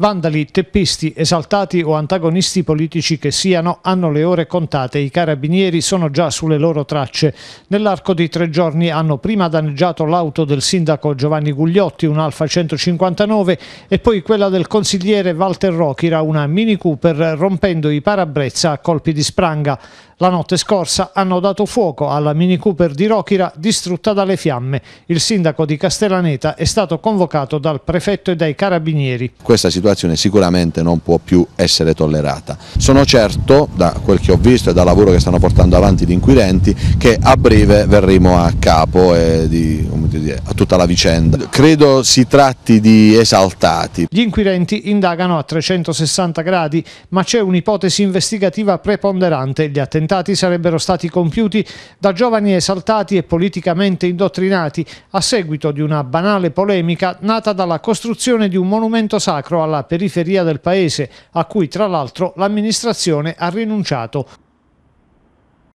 Vandali, teppisti, esaltati o antagonisti politici che siano hanno le ore contate, i carabinieri sono già sulle loro tracce. Nell'arco di tre giorni hanno prima danneggiato l'auto del sindaco Giovanni Gugliotti, un Alfa 159, e poi quella del consigliere Walter Rochira, una Mini Cooper, rompendo i parabrezza a colpi di spranga. La notte scorsa hanno dato fuoco alla Mini Cooper di Rochira distrutta dalle fiamme. Il sindaco di Castellaneta è stato convocato dal prefetto e dai carabinieri. Questa situazione sicuramente non può più essere tollerata. Sono certo, da quel che ho visto e dal lavoro che stanno portando avanti gli inquirenti, che a breve verremo a capo di, dire, a tutta la vicenda. Credo si tratti di esaltati. Gli inquirenti indagano a 360 gradi, ma c'è un'ipotesi investigativa preponderante, gli attentati attentati sarebbero stati compiuti da giovani esaltati e politicamente indottrinati a seguito di una banale polemica nata dalla costruzione di un monumento sacro alla periferia del paese, a cui tra l'altro l'amministrazione ha rinunciato.